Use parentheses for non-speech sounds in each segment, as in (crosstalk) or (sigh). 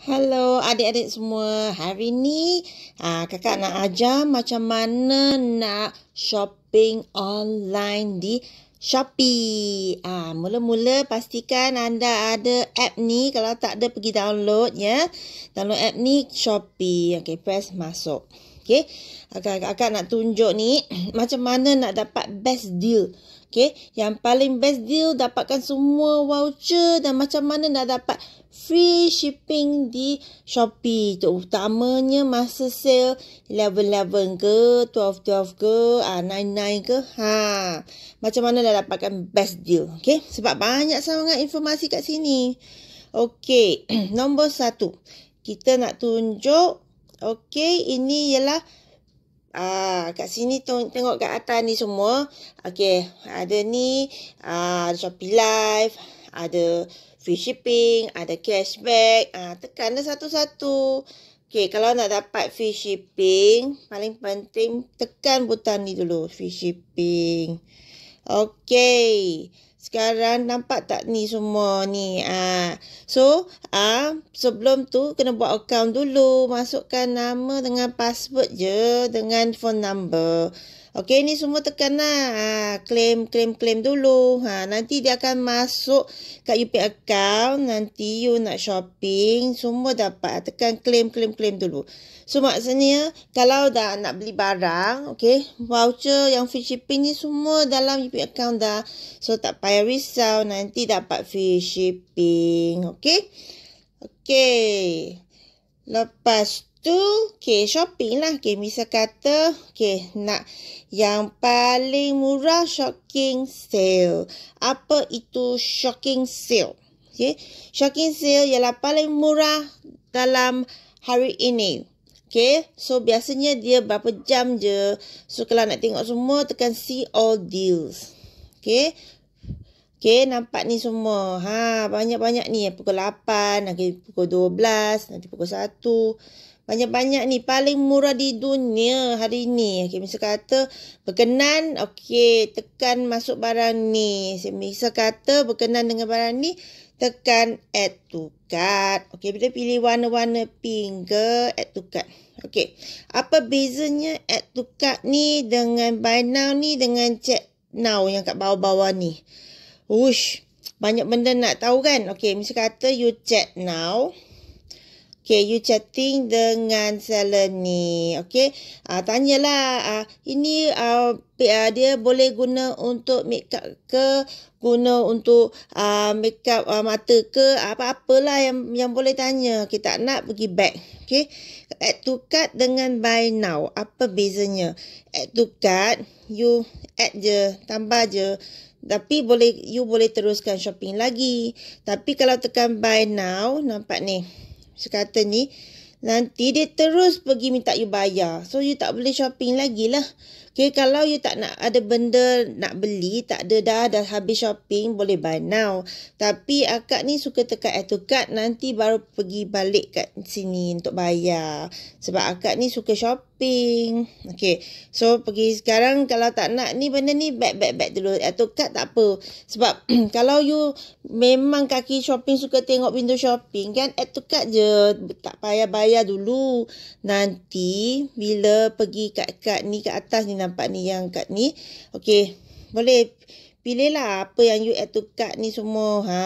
Hello adik-adik semua. Hari ni ah kakak nak ajar macam mana nak shopping online di Shopee. Ah mula-mula pastikan anda ada app ni. Kalau tak ada pergi download ya. Download app ni Shopee. Okay press masuk. Okay. Akak-akak nak tunjuk ni (clears throat) macam mana nak dapat best deal. Okay. Yang paling best deal dapatkan semua voucher dan macam mana nak dapat free shipping di Shopee. Terutamanya masa sale 11-11 ke, 12-12 ke, 9-9 ah, ke. Ha. Macam mana nak dapatkan best deal. Okay. Sebab banyak sangat informasi kat sini. Okay. (clears throat) Nombor satu. Kita nak tunjuk Okey, ini ialah Ah, kat sini tengok kat atas ni semua. Okey, ada ni ah, ada Shopee Live, ada free shipping, ada cashback. Ah, tekanlah satu-satu. Okey, kalau nak dapat free shipping, paling penting tekan butang ni dulu, free shipping. Okey sekarang nampak tak ni semua ni ah so ah sebelum tu kena buat account dulu masukkan nama dengan password je dengan phone number Okey ni semua tekanlah ha claim claim claim dulu. Ha nanti dia akan masuk kat you account nanti you nak shopping semua dapat tekan claim claim claim dulu. So maksudnya kalau dah nak beli barang okey voucher yang free shipping ni semua dalam you account dah. So tak payah risau nanti dapat free shipping okey. Okey. Lepas tu, okay, shopping lah. Okay, misal kata, okay, nak yang paling murah shocking sale. Apa itu shocking sale? Okay, shocking sale ialah paling murah dalam hari ini. Okay, so biasanya dia berapa jam je. So, kalau nak tengok semua, tekan see all deals. Okay, Okay, nampak ni semua. Ha, banyak-banyak ni. Eh, pukul 8, nanti pukul 12, nanti pukul 1. Banyak-banyak ni. Paling murah di dunia hari ni. Okay, misal kata berkenan. Okay, tekan masuk barang ni. Misal kata berkenan dengan barang ni. Tekan add to cart. Okay, bila pilih warna-warna pink ke add to cart. Okay, apa bezanya add to cart ni dengan buy now ni dengan check now yang kat bawah-bawah ni. Ush, banyak benda nak tahu kan? Okay, Miss kata you chat now. Okay, you chatting dengan seller ni. Okay, uh, tanyalah. Uh, ini uh, dia boleh guna untuk make up ke? Guna untuk uh, make up uh, mata ke? Apa-apalah yang yang boleh tanya. Okay, tak nak pergi back. Okay, add to cart dengan buy now. Apa bezanya? Add to cart, you add je, tambah je. Tapi boleh you boleh teruskan shopping lagi. Tapi kalau tekan buy now, nampak ni. Sekata ni, nanti dia terus pergi minta you bayar. So, you tak boleh shopping lagi lah. Okay, kalau you tak nak ada benda nak beli, tak ada dah, dah habis shopping, boleh buy now. Tapi akak ni suka tekan add to cart, nanti baru pergi balik kat sini untuk bayar. Sebab akak ni suka shopping kuping. Okay. So pergi sekarang kalau tak nak ni benda ni back back back dulu. Atau cut tak apa. Sebab (clears throat) kalau you memang kaki shopping suka tengok window shopping kan. Add to cut je. Tak payah bayar dulu. Nanti bila pergi kat kat ni kat atas ni nampak ni yang kat ni. Okay. Boleh pilih lah apa yang you add to cart ni semua. Ha.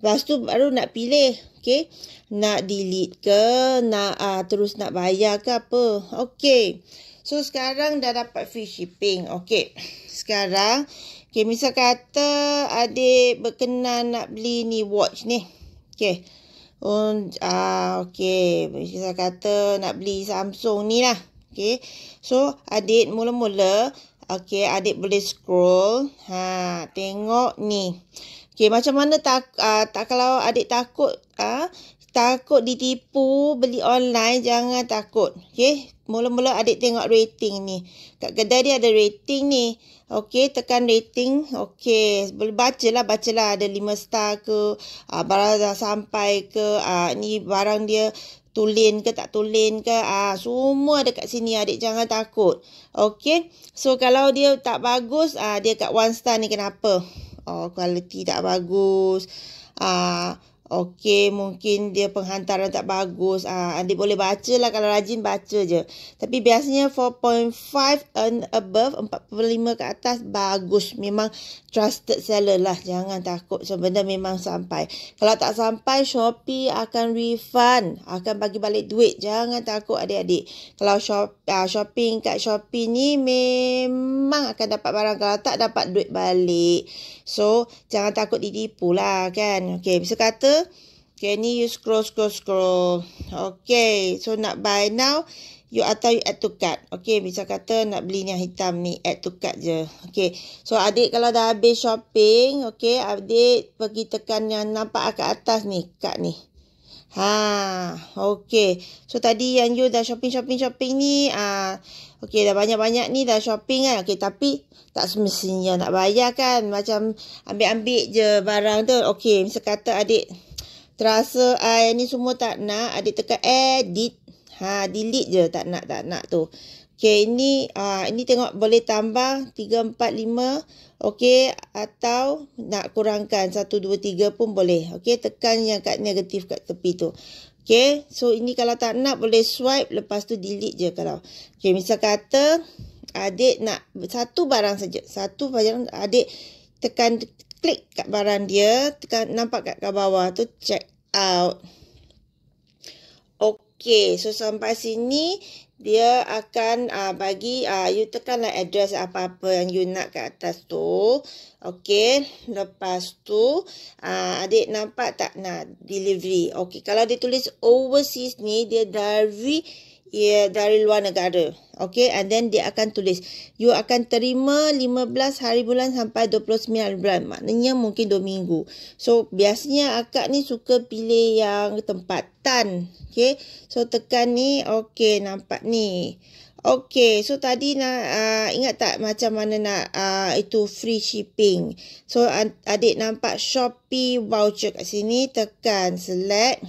Lepas tu baru nak pilih. Okay. Nak delete ke, nak uh, terus nak bayar ke apa. Okay. So, sekarang dah dapat free shipping. Okay. Sekarang, okay, misal kata adik berkenan nak beli ni watch ni. Okay. Um, uh, ah, okay. Misal kata nak beli Samsung ni lah. Okay. So, adik mula-mula Okey, adik boleh scroll. Ha, tengok ni. Okey, macam mana tak, uh, tak kalau adik takut uh, takut ditipu beli online, jangan takut. Okey, mula-mula adik tengok rating ni. Kat kedai dia ada rating ni. Okey, tekan rating. Okey, boleh bacalah, bacalah ada 5 star ke, uh, barang dah sampai ke, uh, ni barang dia tulen ke tak tulen ke ah semua dekat sini adik jangan takut okey so kalau dia tak bagus ah dia kat one star ni kenapa oh quality tak bagus ah Okey, mungkin dia penghantaran tak bagus. Ah, ha, adik boleh baca lah kalau rajin baca je. Tapi biasanya 4.5 and above, 4.5 ke atas, bagus. Memang trusted seller lah. Jangan takut. So, benda memang sampai. Kalau tak sampai, Shopee akan refund. Akan bagi balik duit. Jangan takut adik-adik. Kalau shop, ha, shopping kat Shopee ni, memang akan dapat barang. Kalau tak, dapat duit balik. So, jangan takut ditipu lah kan. Okey, bisa kata Kenny okay, you scroll scroll scroll. Okay, so nak buy now you atau you add to cart. Okay, bisa kata nak beli yang hitam ni add to cart je. Okay, so adik kalau dah habis shopping, okay, adik pergi tekan yang nampak kat atas ni, kat ni. Ha, okay. So tadi yang you dah shopping shopping shopping ni, ah, uh, okay dah banyak banyak ni dah shopping kan. Okay, tapi tak semestinya nak bayar kan. Macam ambil ambil je barang tu. Okay, misal kata adik terasa I ni semua tak nak. Adik tekan edit. Eh, ha, delete je tak nak, tak nak tu. Okay, ini, uh, ini tengok boleh tambah 3, 4, 5. Okay, atau nak kurangkan 1, 2, 3 pun boleh. Okay, tekan yang kat negatif kat tepi tu. Okay, so ini kalau tak nak boleh swipe lepas tu delete je kalau. Okay, misal kata adik nak satu barang saja. Satu barang adik tekan klik kat barang dia, tekan nampak kat, kat bawah tu check out. Okay, so sampai sini dia akan uh, bagi uh, you tekanlah address apa-apa yang you nak kat atas tu. Okay, lepas tu uh, adik nampak tak nak delivery. Okay, kalau dia tulis overseas ni dia dari ya, dari luar negara. Okay, and then dia akan tulis. You akan terima 15 hari bulan sampai 29 hari bulan. Maknanya mungkin 2 minggu. So, biasanya akak ni suka pilih yang tempatan. Okay, so tekan ni. Okay, nampak ni. Okay, so tadi nak uh, ingat tak macam mana nak uh, itu free shipping. So, adik nampak Shopee voucher kat sini. Tekan, select.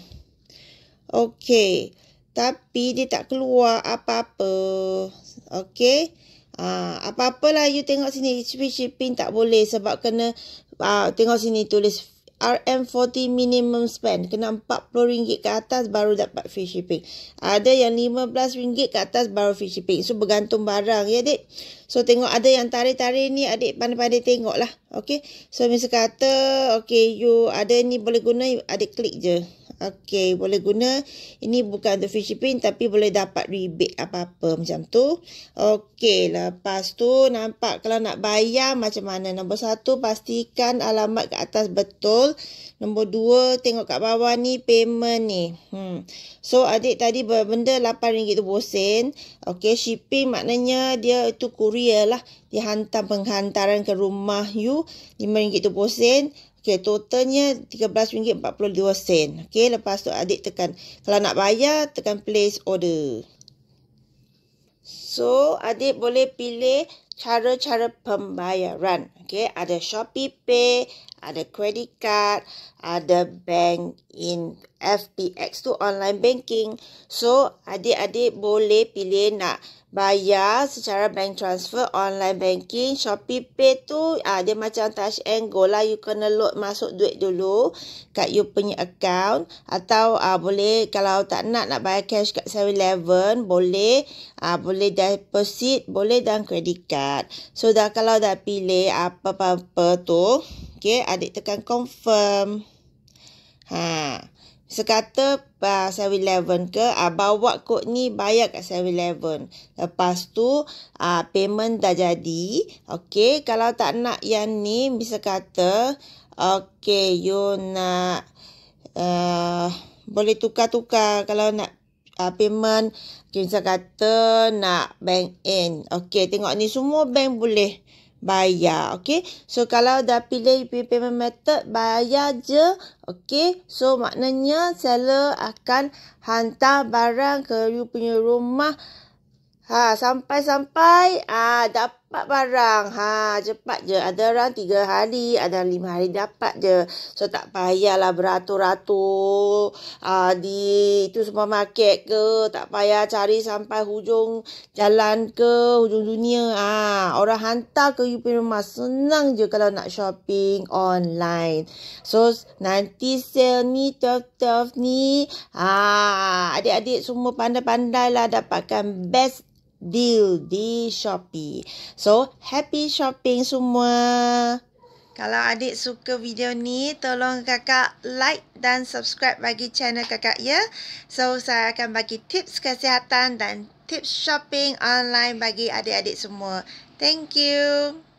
Okay tapi dia tak keluar apa-apa. Okey. Ha, ah, apa-apalah you tengok sini free shipping tak boleh sebab kena ha, tengok sini tulis RM40 minimum spend kena RM40 ke atas baru dapat free shipping. Ada yang RM15 ke atas baru free shipping. So bergantung barang ya adik. So tengok ada yang tarik-tarik ni adik pandai-pandai tengoklah. okay? So misalkan, kata okey you ada ni boleh guna adik klik je. Okey, boleh guna. Ini bukan untuk free shipping tapi boleh dapat rebate apa-apa macam tu. Okey, lepas tu nampak kalau nak bayar macam mana. Nombor satu, pastikan alamat kat atas betul. Nombor dua, tengok kat bawah ni payment ni. Hmm. So, adik tadi benda RM8.20. Okey, shipping maknanya dia itu courier lah. Dia hantar penghantaran ke rumah you RM5.20. Okey, totalnya RM13.42. Okey, lepas tu adik tekan. Kalau nak bayar, tekan place order. So, adik boleh pilih cara-cara pembayaran. Okey, ada Shopee Pay, ada credit card, ada bank in FBX tu online banking. So, adik-adik boleh pilih nak bayar secara bank transfer online banking. Shopee Pay tu ah, dia macam touch and go lah. You kena load masuk duit dulu kat you punya account. Atau ah, boleh kalau tak nak nak bayar cash kat 7-Eleven boleh. Ah, boleh deposit, boleh dan credit card. So, dah kalau dah pilih apa-apa tu. Okey, adik tekan confirm. Ha. Sekata uh, 7-Eleven ke, uh, bawa kod ni bayar kat 7-Eleven. Lepas tu, uh, payment dah jadi. Okey, kalau tak nak yang ni, bisa kata, okey, you nak, uh, boleh tukar-tukar kalau nak uh, payment. Okay, misal kata nak bank in. Okey, tengok ni semua bank boleh bayar. Okay. So, kalau dah pilih payment method, bayar je. Okay. So, maknanya seller akan hantar barang ke you punya rumah. Ha, sampai-sampai ah dapat cepat barang. Ha, cepat je. Ada orang tiga hari, ada lima hari dapat je. So, tak payahlah beratur-ratur ha, di itu semua market ke. Tak payah cari sampai hujung jalan ke, hujung dunia. Ha, orang hantar ke you punya rumah. Senang je kalau nak shopping online. So, nanti sale ni, tough-tough ni. Ha, adik-adik semua pandai-pandailah dapatkan best deal di Shopee. So, happy shopping semua. Kalau adik suka video ni, tolong kakak like dan subscribe bagi channel kakak ya. So, saya akan bagi tips kesihatan dan tips shopping online bagi adik-adik semua. Thank you.